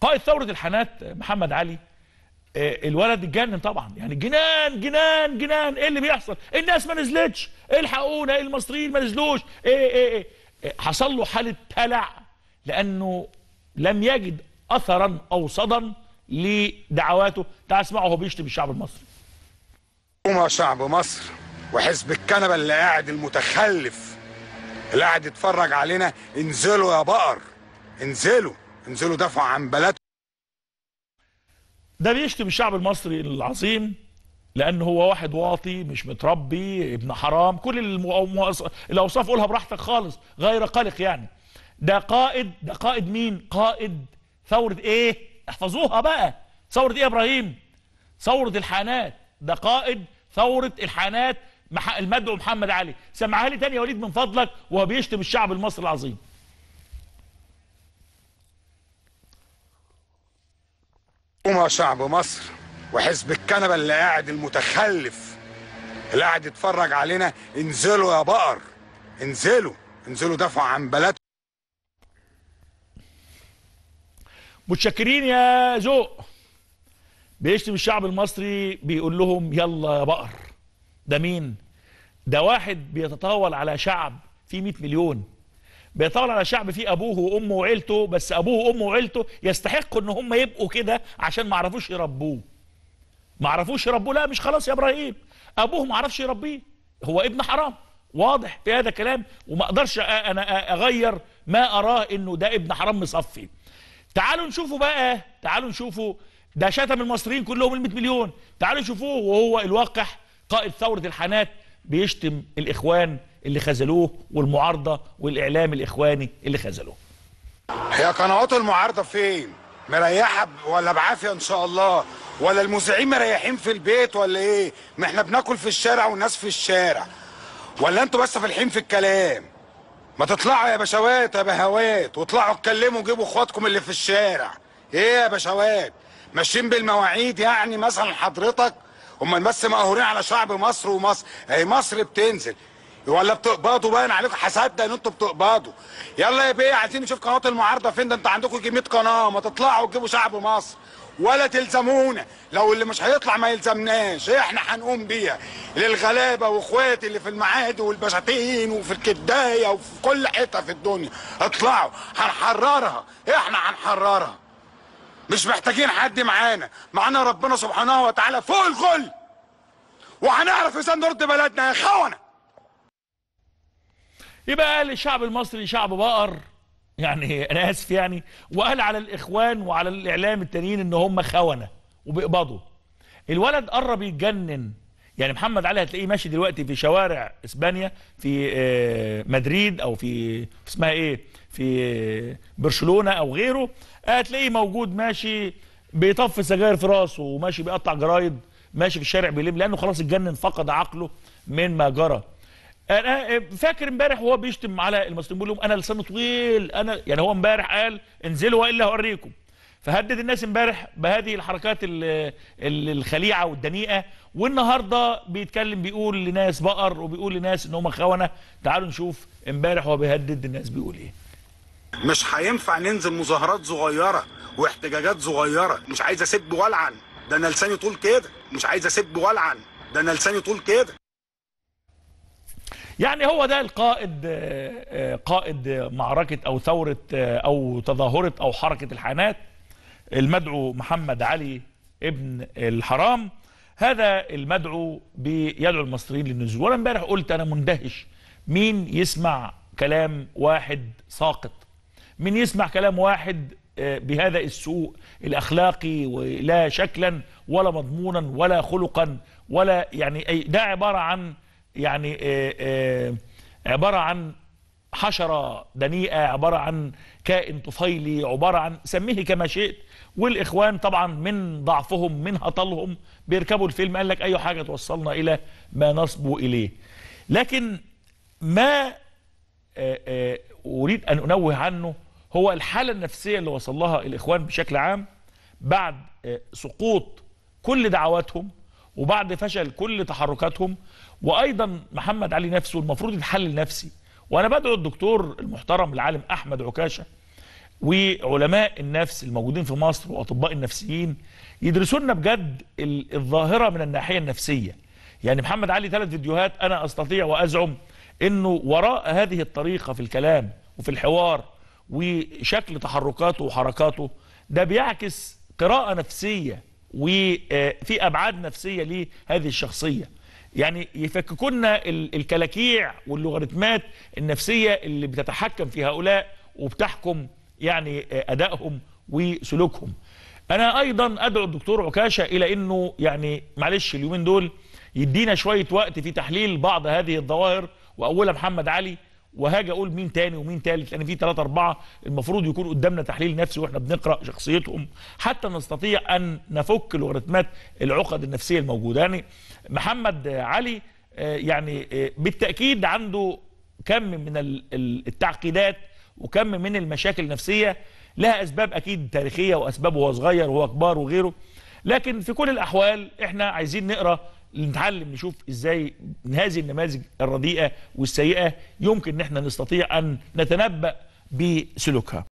قائد ثوره الحانات محمد علي آه، الولد اتجنن طبعا يعني جنان جنان جنان ايه اللي بيحصل الناس ما نزلتش إيه الحقونا إيه المصريين ما نزلوش إيه إيه إيه, إيه. حصل له حاله هلع لانه لم يجد اثرا او صدى لدعواته تعال اسمعه هو بيشتم الشعب المصري هم شعب مصر وحزب الكنبه اللي قاعد المتخلف اللي قاعد يتفرج علينا انزلوا يا بقر انزلوا انزلوا دافعوا عن بلدكم ده بيشتم الشعب المصري العظيم لان هو واحد واطي مش متربي ابن حرام كل الاوصاف قولها براحتك خالص غير قلق يعني ده قائد ده قائد مين قائد ثورة ايه احفظوها بقى ثورة ايه يا ابراهيم ثورة الحانات ده قائد ثورة الحانات المدعو محمد علي سمعها لي تاني يا وليد من فضلك وهو بيشتم الشعب المصري العظيم يا شعب مصر وحزب الكنبة اللي قاعد المتخلف اللي قاعد يتفرج علينا انزلوا يا بقر انزلوا انزلوا دافعوا عن بلدكم متشكرين يا ذوق بيشتم الشعب المصري بيقول لهم يلا يا بقر ده مين ده واحد بيتطاول على شعب فيه 100 مليون بيطول على شعب فيه ابوه وامه وعيلته بس ابوه وامه وعيلته يستحقوا ان هم يبقوا كده عشان ما عرفوش يربوه ما عرفوش يربوه لا مش خلاص يا ابراهيم ابوه ما عرفش يربيه هو ابن حرام واضح في هذا كلام وما اقدرش انا اغير ما اراه انه ده ابن حرام مصفي تعالوا نشوفوا بقى تعالوا نشوفوا ده شتم المصريين كلهم ال 100 مليون تعالوا شوفوه وهو الواقح قائد ثوره الحانات بيشتم الاخوان اللي خذلوه والمعارضه والاعلام الاخواني اللي خذلوه هي قنوات المعارضه فين مريحه ولا بعافيه ان شاء الله ولا المذيعين مريحين في البيت ولا ايه ما احنا بناكل في الشارع والناس في الشارع ولا انتوا بس فالحين في الكلام ما تطلعوا يا بشوات يا بهوات واطلعوا اتكلموا جيبوا اخواتكم اللي في الشارع ايه يا بشوات ماشيين بالمواعيد يعني مثلا حضرتك امال بس مقهورين على شعب مصر ومصر اهي مصر بتنزل ولا بتقبضوا باين عليكم هصدق ان انتوا بتقبضوا يلا يا بيه عايزين نشوف قناه المعارضه فين ده انتوا عندكم يجي 100 قناه ما تطلعوا تجيبوا شعب مصر ولا تلزمونا لو اللي مش هيطلع ما يلزمناش احنا هنقوم بيها للغلابه واخواتي اللي في المعاهد والبشاتين وفي الكدايه وفي كل حته في الدنيا اطلعوا هنحررها احنا هنحررها مش محتاجين حد معانا معانا ربنا سبحانه وتعالى فوق الكل وهنعرف ازاي نرد بلدنا يا خونه يبقى قال الشعب المصري شعب بقر يعني انا اسف يعني وقال على الاخوان وعلى الاعلام التانيين ان هم خونه وبيقبضوا الولد قرب يتجنن يعني محمد علي هتلاقيه ماشي دلوقتي في شوارع اسبانيا في آه، مدريد او في اسمها ايه في آه، برشلونه او غيره هتلاقيه موجود ماشي بيطفي سجاير في راسه وماشي بيقطع جرايد ماشي في الشارع بيلم لانه خلاص اتجنن فقد عقله مما جرى انا فاكر امبارح وهو بيشتم على المسلمين بيقول لهم انا لساني طويل انا يعني هو امبارح قال انزلوا والا هوريكم فهدد الناس امبارح بهذه الحركات الخليعه والدنيئه والنهارده بيتكلم بيقول لناس بقر وبيقول لناس ان هم خونه تعالوا نشوف امبارح هو بيهدد الناس بيقول ايه مش هينفع ننزل مظاهرات صغيره واحتجاجات صغيره مش عايز اسب والعن ده انا لساني طول كده مش عايز اسب والعن ده انا لساني طول كده يعني هو ده القائد آه، قائد معركة أو ثورة آه، أو تظاهرة أو حركة الحانات المدعو محمد علي ابن الحرام هذا المدعو بيدعو المصريين للنزول وانا امبارح قلت انا مندهش مين يسمع كلام واحد ساقط مين يسمع كلام واحد آه، بهذا السوء الاخلاقي ولا شكلا ولا مضمونا ولا خلقا ولا يعني أي ده عباره عن يعني آه، آه، عبارة عن حشرة دنيئة عبارة عن كائن طفيلي عبارة عن سميه كما شئت والإخوان طبعا من ضعفهم من هطلهم بيركبوا الفيلم قال لك أي حاجة توصلنا إلى ما نصبوا إليه لكن ما آه، أريد أن أنوه عنه هو الحالة النفسية اللي وصل لها الإخوان بشكل عام بعد سقوط كل دعواتهم وبعد فشل كل تحركاتهم وايضا محمد علي نفسه المفروض يتحلل نفسي وانا بدعو الدكتور المحترم العالم احمد عكاشه وعلماء النفس الموجودين في مصر واطباء النفسيين يدرسوا لنا بجد الظاهره من الناحيه النفسيه يعني محمد علي ثلاث فيديوهات انا استطيع وازعم انه وراء هذه الطريقه في الكلام وفي الحوار وشكل تحركاته وحركاته ده بيعكس قراءه نفسيه وفي ابعاد نفسيه لهذه الشخصيه يعني يفككونا الكلاكيع واللوغاريتمات النفسيه اللي بتتحكم في هؤلاء وبتحكم يعني ادائهم وسلوكهم انا ايضا ادعو الدكتور عكاشه الى انه يعني معلش اليومين دول يدينا شويه وقت في تحليل بعض هذه الظواهر واولها محمد علي وهاجي اقول مين تاني ومين تالت لان في ثلاثه اربعه المفروض يكون قدامنا تحليل نفسي واحنا بنقرا شخصيتهم حتى نستطيع ان نفك لوغاريتمات العقد النفسيه الموجوده يعني محمد علي آه، يعني آه، بالتاكيد عنده كم من التعقيدات وكم من المشاكل النفسيه لها اسباب اكيد تاريخيه واسباب وهو صغير وهو كبار وغيره لكن في كل الاحوال احنا عايزين نقرا نتعلم نشوف ازاي هذه النماذج الرديئه والسيئه يمكن ان احنا نستطيع ان نتنبأ بسلوكها